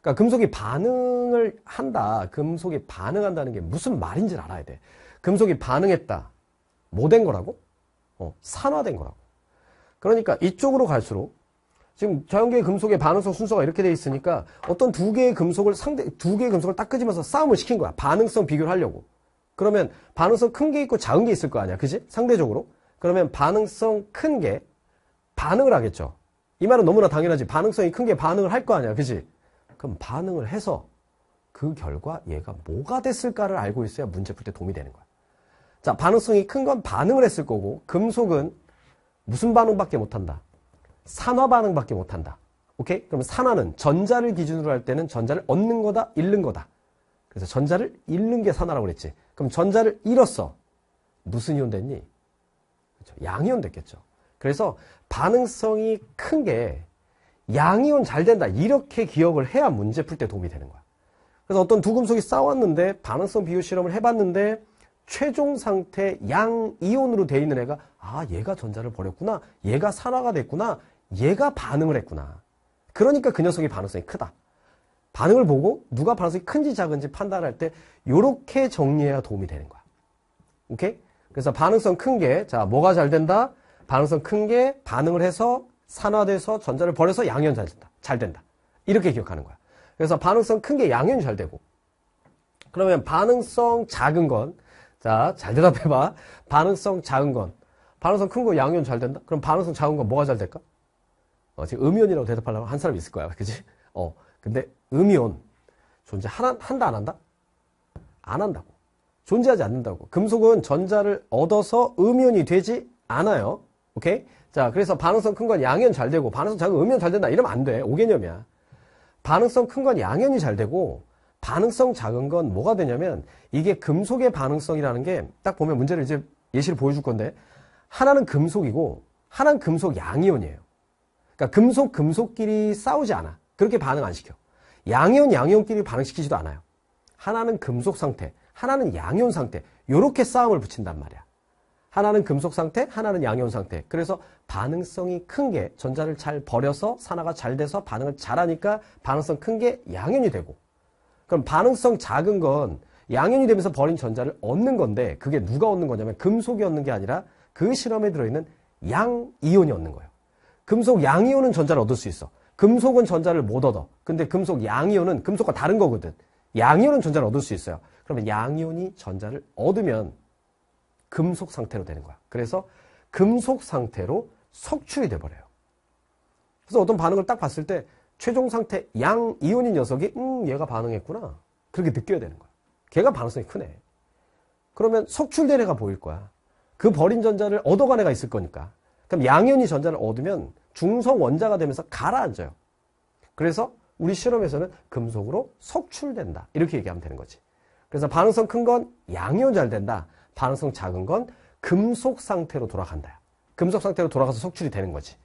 그러니까 금속이 반응을 한다. 금속이 반응한다는 게 무슨 말인지를 알아야 돼. 금속이 반응했다. 뭐 된 거라고? 어, 산화된 거라고. 그러니까 이쪽으로 갈수록 지금 자연계 의 금속의 반응성 순서가 이렇게 돼 있으니까 어떤 두 개의 금속을 상대 두 개의 금속을 딱 끄집어서 싸움을 시킨 거야. 반응성 비교를 하려고. 그러면 반응성 큰 게 있고 작은 게 있을 거 아니야. 그지 상대적으로. 그러면 반응성 큰 게 반응을 하겠죠. 이 말은 너무나 당연하지. 반응성이 큰 게 반응을 할 거 아니야. 그지 그럼 반응을 해서 그 결과 얘가 뭐가 됐을까를 알고 있어야 문제 풀 때 도움이 되는 거야. 자, 반응성이 큰 건 반응을 했을 거고 금속은 무슨 반응밖에 못 한다. 산화 반응밖에 못 한다. 오케이? 그럼 산화는 전자를 기준으로 할 때는 전자를 얻는 거다, 잃는 거다. 그래서 전자를 잃는 게 산화라고 그랬지. 그럼 전자를 잃었어. 무슨 이온 됐니? 그렇죠. 양이온 됐겠죠. 그래서 반응성이 큰게 양이온 잘 된다. 이렇게 기억을 해야 문제 풀 때 도움이 되는 거야. 그래서 어떤 두 금속이 싸웠는데 반응성 비율 실험을 해봤는데 최종 상태 양이온으로 돼 있는 애가 아 얘가 전자를 버렸구나 얘가 산화가 됐구나 얘가 반응을 했구나 그러니까 그 녀석이 반응성이 크다 반응을 보고 누가 반응성이 큰지 작은지 판단할 때 이렇게 정리해야 도움이 되는 거야 오케이? 그래서 반응성 큰 게 자 뭐가 잘 된다 반응성 큰 게 반응을 해서 산화돼서 전자를 버려서 양현잘 된다. 잘 된다. 이렇게 기억하는 거야. 그래서 반응성 큰 게양현이잘 되고 그러면 반응성 작은 건 자, 잘 대답해 봐. 반응성 작은 건 반응성 큰 거양이잘 된다. 그럼 반응성 작은 건 뭐가 잘 될까? 어, 지금 음이온이라고 대답하려면 한 사람이 있을 거야. 그지 어. 근데 음이온 존재 하나, 한다 안 한다? 안 한다고. 존재하지 않는다고. 금속은 전자를 얻어서 음이온이 되지 않아요. 오케이? 자, 그래서 반응성 큰 건 양현 잘 되고, 반응성 작은 음현 잘 된다. 이러면 안 돼. 5개념이야. 반응성 큰 건 양현이 잘 되고, 반응성 작은 건 뭐가 되냐면, 이게 금속의 반응성이라는 게, 딱 보면 문제를 이제 예시를 보여줄 건데, 하나는 금속이고, 하나는 금속 양이온이에요. 그러니까 금속, 금속끼리 싸우지 않아. 그렇게 반응 안 시켜. 양이온, 양이온끼리 반응시키지도 않아요. 하나는 금속 상태, 하나는 양이온 상태. 요렇게 싸움을 붙인단 말이야. 하나는 금속 상태, 하나는 양이온 상태. 그래서 반응성이 큰 게 전자를 잘 버려서 산화가 잘 돼서 반응을 잘하니까 반응성 큰 게 양이온이 되고. 그럼 반응성 작은 건 양이온이 되면서 버린 전자를 얻는 건데 그게 누가 얻는 거냐면 금속이 얻는 게 아니라 그 실험에 들어있는 양이온이 얻는 거예요. 금속 양이온은 전자를 얻을 수 있어. 금속은 전자를 못 얻어. 근데 금속 양이온은 금속과 다른 거거든. 양이온은 전자를 얻을 수 있어요. 그러면 양이온이 전자를 얻으면 금속 상태로 되는 거야. 그래서 금속 상태로 석출이 돼버려요. 그래서 어떤 반응을 딱 봤을 때 최종 상태 양 이온인 녀석이 음 얘가 반응했구나 그렇게 느껴야 되는 거야. 걔가 반응성이 크네. 그러면 석출된 애가 보일 거야. 그 버린 전자를 얻어간 애가 있을 거니까. 그럼 양이온이 전자를 얻으면 중성 원자가 되면서 가라앉아요. 그래서 우리 실험에서는 금속으로 석출된다. 이렇게 얘기하면 되는 거지. 그래서 반응성 큰 건 양이온 잘 된다. 반응성 작은 건 금속 상태로 돌아간다. 금속 상태로 돌아가서 속출이 되는 거지.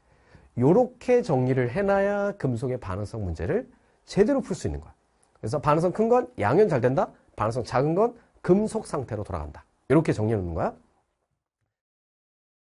요렇게 정리를 해놔야 금속의 반응성 문제를 제대로 풀 수 있는 거야. 그래서 반응성 큰 건 양연 잘 된다. 반응성 작은 건 금속 상태로 돌아간다. 이렇게 정리해 놓는 거야.